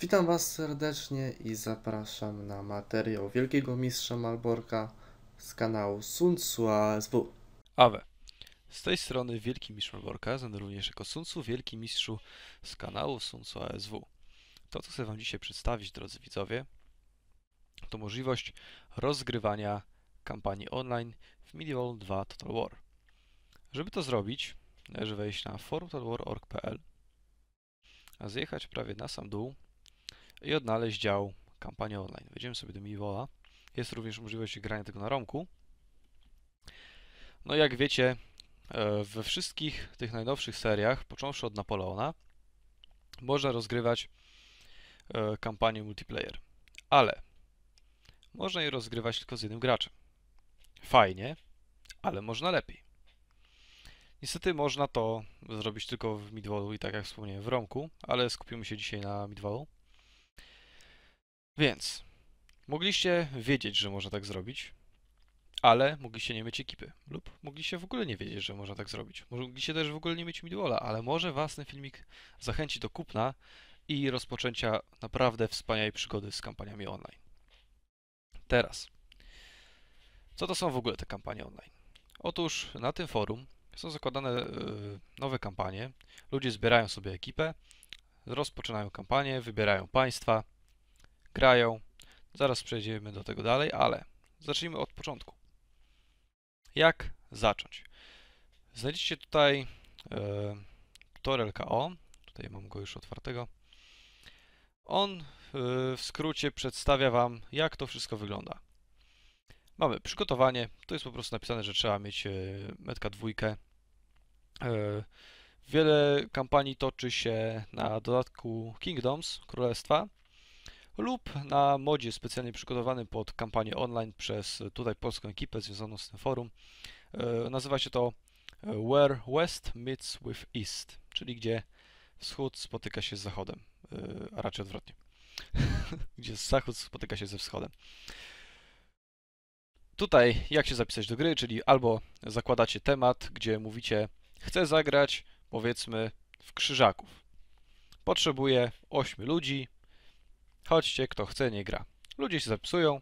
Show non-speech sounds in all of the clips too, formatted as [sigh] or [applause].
Witam Was serdecznie i zapraszam na materiał Wielkiego Mistrza Malborka z kanału Sun Tzu ASW. Awe. Z tej strony Wielki Mistrz Malborka, znany również jako Sun Tzu, Wielki Mistrzu z kanału Sun Tzu ASW. To, co chcę Wam dzisiaj przedstawić, drodzy widzowie, to możliwość rozgrywania kampanii online w Medieval 2 Total War. Żeby to zrobić, należy wejść na forum.totalwar.org.pl zjechać prawie na sam dół i odnaleźć dział kampania online. Wejdziemy sobie do Miwoa. Jest również możliwość grania tego na romku. No jak wiecie, e, we wszystkich tych najnowszych seriach, począwszy od Napoleona, można rozgrywać e, kampanię multiplayer. Ale można je rozgrywać tylko z jednym graczem. Fajnie, ale można lepiej. Niestety można to zrobić tylko w midwallu i tak jak wspomniałem w romku, ale skupimy się dzisiaj na midwallu. Więc mogliście wiedzieć, że można tak zrobić, ale mogliście nie mieć ekipy lub mogliście w ogóle nie wiedzieć, że można tak zrobić. Mogliście też w ogóle nie mieć midwalla, ale może was ten filmik zachęci do kupna i rozpoczęcia naprawdę wspaniałej przygody z kampaniami online. Teraz, co to są w ogóle te kampanie online? Otóż na tym forum są zakładane e, nowe kampanie. Ludzie zbierają sobie ekipę, rozpoczynają kampanię, wybierają państwa, grają. Zaraz przejdziemy do tego dalej, ale zacznijmy od początku. Jak zacząć? Znajdziecie tutaj e, tutorial KO. Tutaj mam go już otwartego. On e, w skrócie przedstawia Wam, jak to wszystko wygląda. Mamy przygotowanie, to jest po prostu napisane, że trzeba mieć e, metka dwójkę. E, wiele kampanii toczy się na dodatku Kingdoms, Królestwa, lub na modzie specjalnie przygotowanym pod kampanię online przez e, tutaj polską ekipę związaną z tym forum. Nazywa się to Where West Meets with East, czyli gdzie wschód spotyka się z zachodem, a raczej odwrotnie, [laughs] gdzie zachód spotyka się ze wschodem. Tutaj jak się zapisać do gry, czyli albo zakładacie temat, gdzie mówicie chcę zagrać powiedzmy w Krzyżaków. Potrzebuję 8 ludzi. Chodźcie, kto chce, nie gra. Ludzie się zapisują.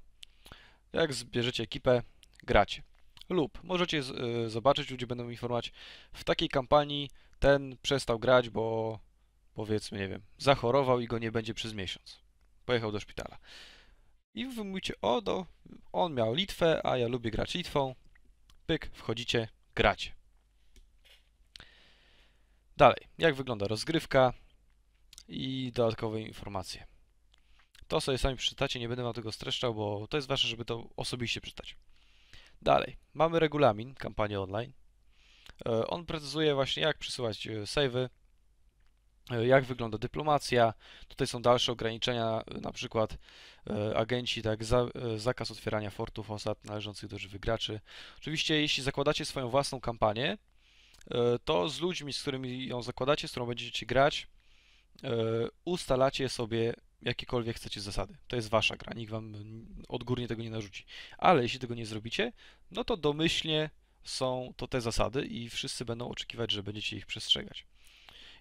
Jak zbierzecie ekipę, gracie. Lub możecie z, y, zobaczyć, ludzie będą informować, w takiej kampanii ten przestał grać, bo powiedzmy, nie wiem, zachorował i go nie będzie przez miesiąc. Pojechał do szpitala i wy mówicie, o do, on miał Litwę, a ja lubię grać Litwą. Pyk, wchodzicie, gracie. Dalej, jak wygląda rozgrywka i dodatkowe informacje. To sobie sami przeczytacie, nie będę wam tego streszczał, bo to jest ważne, żeby to osobiście przeczytać. Dalej, mamy regulamin kampanii online. E, on precyzuje właśnie, jak przesyłać e, savey, E, jak wygląda dyplomacja. Tutaj są dalsze ograniczenia, e, na przykład e, agenci, tak, za, zakaz otwierania fortów osad należących do żywych graczy. Oczywiście, jeśli zakładacie swoją własną kampanię, to z ludźmi, z którymi ją zakładacie, z którą będziecie grać, ustalacie sobie jakiekolwiek chcecie zasady. To jest wasza gra, nikt wam odgórnie tego nie narzuci. Ale jeśli tego nie zrobicie, no to domyślnie są to te zasady i wszyscy będą oczekiwać, że będziecie ich przestrzegać.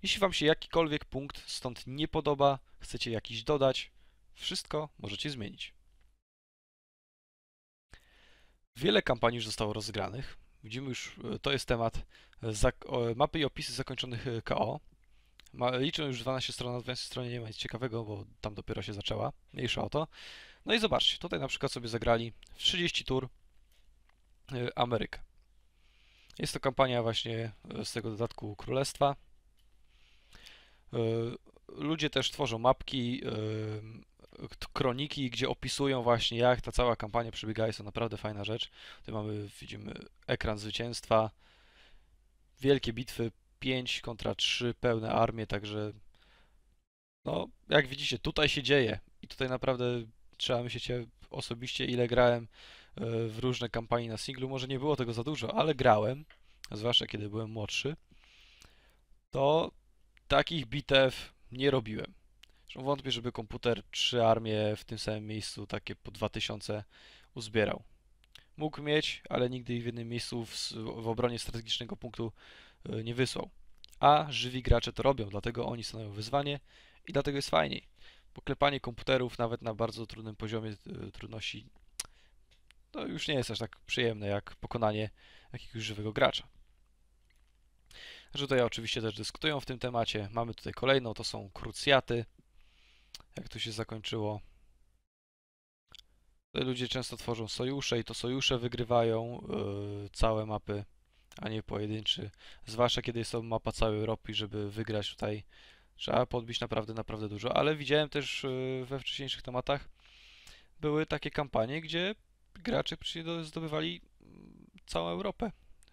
Jeśli Wam się jakikolwiek punkt stąd nie podoba, chcecie jakiś dodać, wszystko możecie zmienić. Wiele kampanii już zostało rozgranych. Widzimy już, e, to jest temat e, mapy i opisy zakończonych e, KO. Ma, liczę już 12 stron, na 12 stronie nie ma nic ciekawego, bo tam dopiero się zaczęła. Mniejsza o to. No i zobaczcie, tutaj na przykład sobie zagrali w 30 tur Amerykę. Jest to kampania właśnie z tego dodatku Królestwa. E, ludzie też tworzą mapki, e, kroniki, gdzie opisują właśnie jak ta cała kampania przebiega. Jest to naprawdę fajna rzecz. Tutaj mamy, widzimy, ekran zwycięstwa, wielkie bitwy, 5 kontra 3, pełne armie, także no, jak widzicie, tutaj się dzieje i tutaj naprawdę trzeba myśleć osobiście, ile grałem e, w różne kampanii na singlu, może nie było tego za dużo, ale grałem, zwłaszcza kiedy byłem młodszy, to Takich bitew nie robiłem. Zresztą wątpię, żeby komputer trzy armie w tym samym miejscu takie po 2000 uzbierał. Mógł mieć, ale nigdy ich w jednym miejscu w, w obronie strategicznego punktu y, nie wysłał. A żywi gracze to robią, dlatego oni stanowią wyzwanie i dlatego jest fajniej. Poklepanie komputerów nawet na bardzo trudnym poziomie y, trudności no już nie jest aż tak przyjemne jak pokonanie jakiegoś żywego gracza którzy tutaj oczywiście też dyskutują w tym temacie. Mamy tutaj kolejną, to są krucjaty. Jak tu się zakończyło? ludzie często tworzą sojusze i to sojusze wygrywają yy, całe mapy, a nie pojedynczy. Zwłaszcza kiedy jest to mapa całej Europy, żeby wygrać tutaj trzeba podbić naprawdę, naprawdę dużo. Ale widziałem też yy, we wcześniejszych tematach były takie kampanie, gdzie gracze zdobywali mm, całą Europę.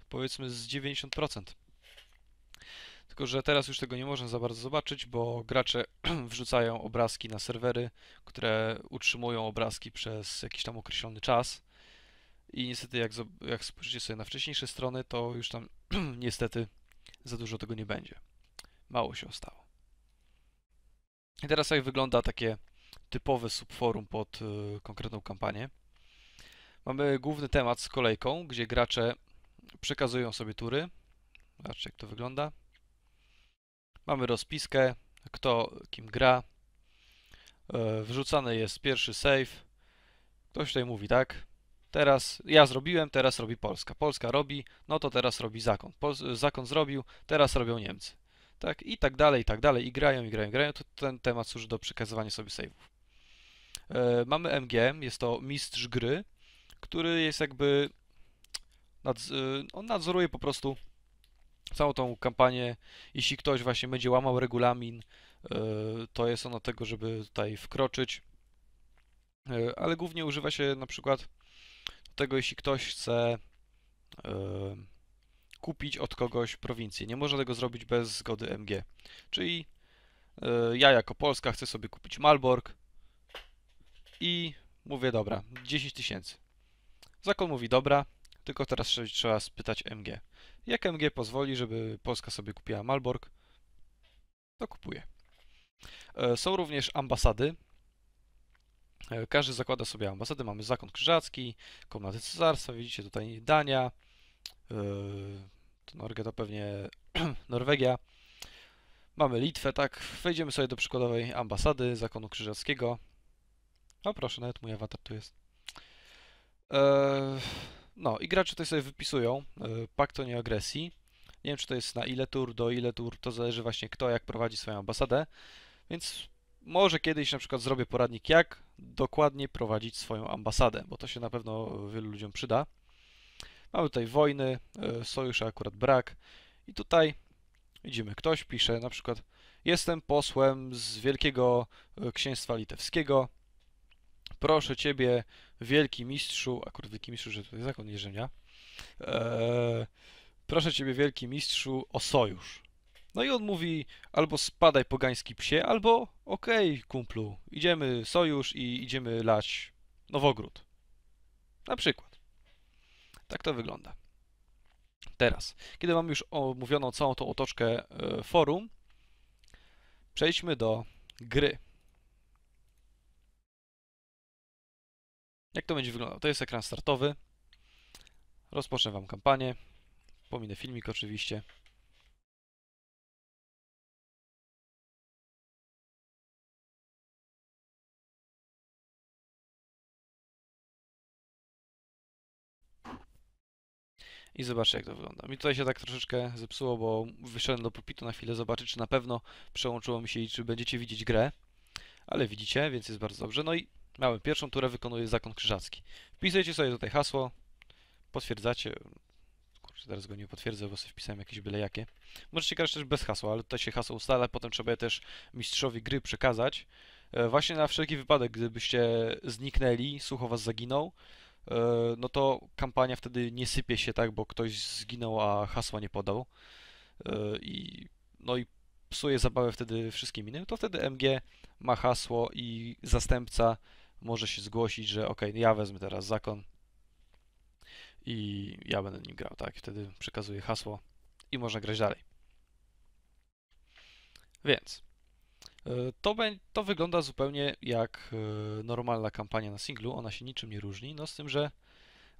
Powiedzmy z 90%. Tylko, że teraz już tego nie można za bardzo zobaczyć, bo gracze [clears throat] wrzucają obrazki na serwery, które utrzymują obrazki przez jakiś tam określony czas. I niestety, jak, jak spojrzycie sobie na wcześniejsze strony, to już tam [clears throat] niestety za dużo tego nie będzie. Mało się stało. I teraz jak wygląda takie typowe subforum pod y, konkretną kampanię. Mamy główny temat z kolejką, gdzie gracze przekazują sobie tury. Zobaczcie, jak to wygląda. Mamy rozpiskę, kto kim gra. E, wrzucany jest pierwszy save. Ktoś tutaj mówi, tak? Teraz ja zrobiłem, teraz robi Polska. Polska robi, no to teraz robi zakon. Pol zakon zrobił, teraz robią Niemcy. Tak? I tak dalej, i tak dalej. I grają, i grają, i grają. To ten temat służy do przekazywania sobie saveów. E, mamy MGM, jest to mistrz gry, który jest jakby... Nadz e, on nadzoruje po prostu całą tą kampanię, jeśli ktoś właśnie będzie łamał regulamin, e, to jest ono tego, żeby tutaj wkroczyć. E, ale głównie używa się na przykład tego, jeśli ktoś chce e, kupić od kogoś prowincję. Nie można tego zrobić bez zgody MG. Czyli ja jako Polska chcę sobie kupić Malborg i mówię dobra, 10 tysięcy. Zakon mówi dobra, tylko teraz trzeba spytać MG. Jak MG pozwoli, żeby Polska sobie kupiła Malborg, to kupuje. Są również ambasady. E, każdy zakłada sobie ambasady. Mamy Zakon Krzyżacki, Komnaty Cesarstwa, widzicie tutaj Dania, e, to Norgia to pewnie [clears throat] Norwegia. Mamy Litwę, tak. Wejdziemy sobie do przykładowej ambasady Zakonu Krzyżackiego. O proszę, nawet mój awatar tu jest. Eee... No i gracze tutaj sobie wypisują e, pakt o nieagresji. Nie wiem, czy to jest na ile tur, do ile tur, to zależy właśnie kto jak prowadzi swoją ambasadę. Więc może kiedyś na przykład zrobię poradnik, jak dokładnie prowadzić swoją ambasadę, bo to się na pewno wielu ludziom przyda. Mamy tutaj wojny, e, sojusza akurat brak. I tutaj widzimy, ktoś pisze na przykład jestem posłem z Wielkiego e, Księstwa Litewskiego, Proszę ciebie, wielki mistrzu, akurat wielki mistrzu, że to jest zakon e, proszę ciebie, wielki mistrzu, o sojusz. No i on mówi, albo spadaj pogański psie, albo okej, okay, kumplu, idziemy sojusz i idziemy lać Nowogród. Na przykład. Tak to wygląda. Teraz, kiedy mam już omówioną całą tą otoczkę e, forum, przejdźmy do gry. Jak to będzie wyglądało? To jest ekran startowy. Rozpocznę Wam kampanię. Pominę filmik oczywiście. i zobaczcie jak to wygląda. Mi tutaj się tak troszeczkę zepsuło, bo wyszedłem do pulpitu na chwilę zobaczyć, czy na pewno przełączyło mi się i czy będziecie widzieć grę. Ale widzicie, więc jest bardzo dobrze. No i Mamy pierwszą turę, wykonuje zakon krzyżacki. Wpisujecie sobie tutaj hasło, potwierdzacie. Kurczę, teraz go nie potwierdzę, bo sobie wpisałem jakieś byle jakie. Możecie grać też bez hasła, ale tutaj się hasło ustala, potem trzeba je też mistrzowi gry przekazać. E, właśnie na wszelki wypadek, gdybyście zniknęli, sucho was zaginął, e, no to kampania wtedy nie sypie się, tak, bo ktoś zginął, a hasła nie podał. E, I, no i psuje zabawę wtedy wszystkim innym, to wtedy MG ma hasło i zastępca może się zgłosić, że ok, ja wezmę teraz zakon i ja będę nim grał, tak? Wtedy przekazuję hasło i można grać dalej. Więc e, to, to wygląda zupełnie jak e, normalna kampania na singlu, ona się niczym nie różni, no z tym, że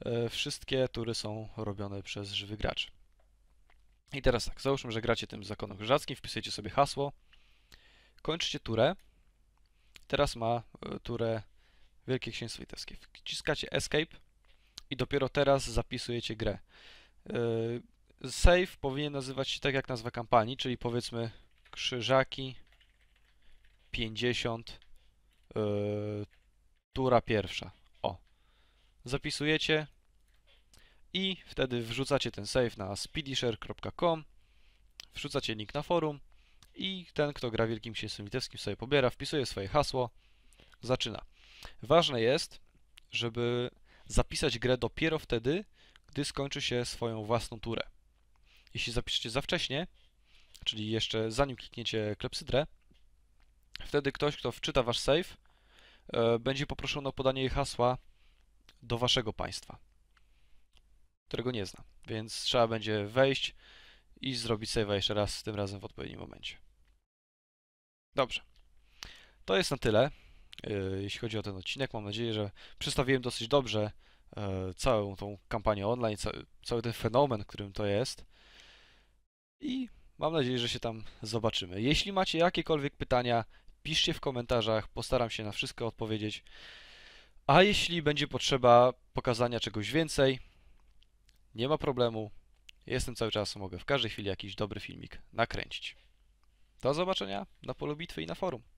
e, wszystkie tury są robione przez żywy gracz. I teraz tak, załóżmy, że gracie tym zakonem krzyżackim, wpisujecie sobie hasło, kończycie turę. Teraz ma turę Wielkie Księstwo Litewskie. Wciskacie Escape i dopiero teraz zapisujecie grę. Yy, save powinien nazywać się tak jak nazwa kampanii, czyli powiedzmy Krzyżaki 50 yy, tura pierwsza. O. Zapisujecie i wtedy wrzucacie ten save na speedishare.com, wrzucacie link na forum i ten, kto gra Wielkim Księstwem Litewskim sobie pobiera, wpisuje swoje hasło, zaczyna. Ważne jest, żeby zapisać grę dopiero wtedy, gdy skończy się swoją własną turę. Jeśli zapiszecie za wcześnie, czyli jeszcze zanim klikniecie klepsydrę, wtedy ktoś, kto wczyta wasz save, e, będzie poproszony o podanie hasła do waszego państwa, którego nie zna. Więc trzeba będzie wejść i zrobić save'a jeszcze raz, tym razem w odpowiednim momencie. Dobrze. To jest na tyle. E, jeśli chodzi o ten odcinek. Mam nadzieję, że przedstawiłem dosyć dobrze e, całą tą kampanię online, cały ten fenomen, którym to jest. I mam nadzieję, że się tam zobaczymy. Jeśli macie jakiekolwiek pytania, piszcie w komentarzach, postaram się na wszystko odpowiedzieć. A jeśli będzie potrzeba pokazania czegoś więcej, nie ma problemu. Jestem cały czas, mogę w każdej chwili jakiś dobry filmik nakręcić. Do zobaczenia na polu bitwy i na forum.